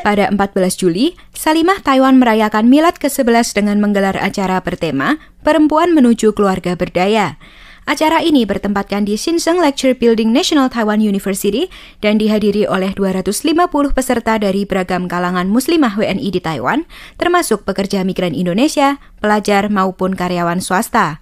Pada 14 Juli, Salimah Taiwan merayakan Milad ke-11 dengan menggelar acara bertema Perempuan Menuju Keluarga Berdaya. Acara ini bertempatkan di Shinseng Lecture Building National Taiwan University dan dihadiri oleh 250 peserta dari beragam kalangan muslimah WNI di Taiwan, termasuk pekerja migran Indonesia, pelajar maupun karyawan swasta.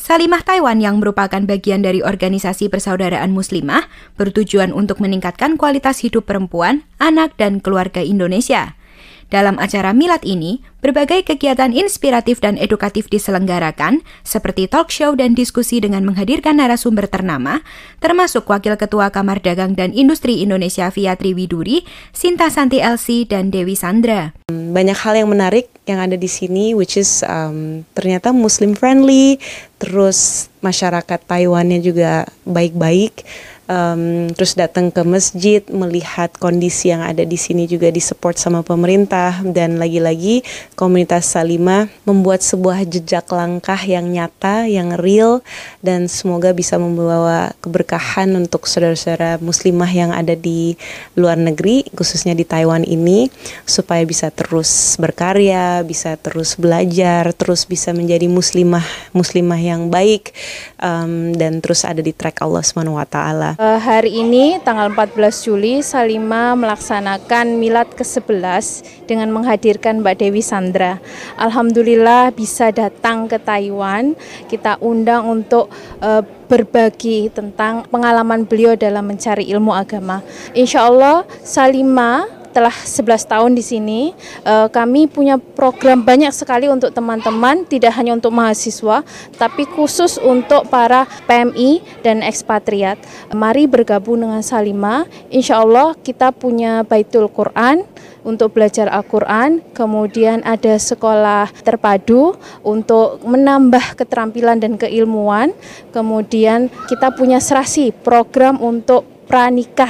Salimah Taiwan yang merupakan bagian dari Organisasi Persaudaraan Muslimah bertujuan untuk meningkatkan kualitas hidup perempuan, anak, dan keluarga Indonesia. Dalam acara Milad ini, berbagai kegiatan inspiratif dan edukatif diselenggarakan, seperti talk show dan diskusi dengan menghadirkan narasumber ternama, termasuk Wakil Ketua Kamar Dagang dan Industri Indonesia Fiatri Widuri, Sinta Santi Elsi dan Dewi Sandra. Banyak hal yang menarik yang ada di sini which is um, ternyata muslim friendly terus masyarakat Taiwannya juga baik-baik um, terus datang ke masjid melihat kondisi yang ada di sini juga disupport sama pemerintah dan lagi-lagi komunitas Salima membuat sebuah jejak langkah yang nyata yang real dan semoga bisa membawa keberkahan untuk saudara-saudara muslimah yang ada di luar negeri khususnya di Taiwan ini supaya bisa terus berkarya bisa terus belajar terus bisa menjadi muslimah muslimah yang baik um, dan terus ada di track Allah swt. Eh, hari ini tanggal 14 Juli Salima melaksanakan milad ke-11 dengan menghadirkan Mbak Dewi Sandra. Alhamdulillah bisa datang ke Taiwan. Kita undang untuk eh, berbagi tentang pengalaman beliau dalam mencari ilmu agama. Insya Allah Salima telah 11 tahun di sini. Eh, kami punya program banyak sekali untuk teman-teman, tidak hanya untuk mahasiswa, tapi khusus untuk para PMI dan ekspatriat. Mari bergabung dengan Salima. Insya Allah kita punya Baitul Quran untuk belajar Al-Quran, kemudian ada sekolah terpadu untuk menambah keterampilan dan keilmuan, kemudian kita punya serasi program untuk pranikah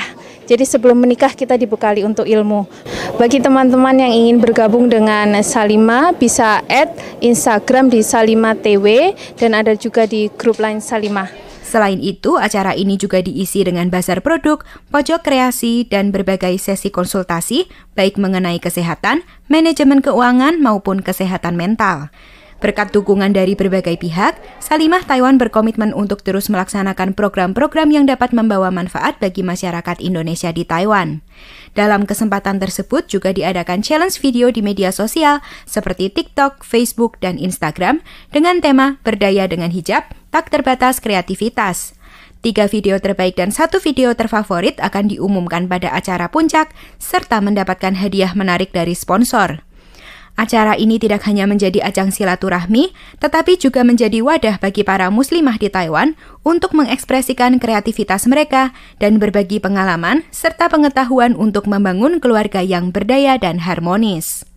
jadi sebelum menikah kita dibekali untuk ilmu. Bagi teman-teman yang ingin bergabung dengan Salima bisa add Instagram di Salima TW dan ada juga di grup lain Salima. Selain itu, acara ini juga diisi dengan bazar produk, pojok kreasi, dan berbagai sesi konsultasi, baik mengenai kesehatan, manajemen keuangan, maupun kesehatan mental. Berkat dukungan dari berbagai pihak, Salimah Taiwan berkomitmen untuk terus melaksanakan program-program yang dapat membawa manfaat bagi masyarakat Indonesia di Taiwan. Dalam kesempatan tersebut juga diadakan challenge video di media sosial seperti TikTok, Facebook, dan Instagram dengan tema Berdaya dengan Hijab, Tak Terbatas Kreativitas. Tiga video terbaik dan satu video terfavorit akan diumumkan pada acara puncak, serta mendapatkan hadiah menarik dari sponsor. Acara ini tidak hanya menjadi ajang silaturahmi, tetapi juga menjadi wadah bagi para muslimah di Taiwan untuk mengekspresikan kreativitas mereka dan berbagi pengalaman serta pengetahuan untuk membangun keluarga yang berdaya dan harmonis.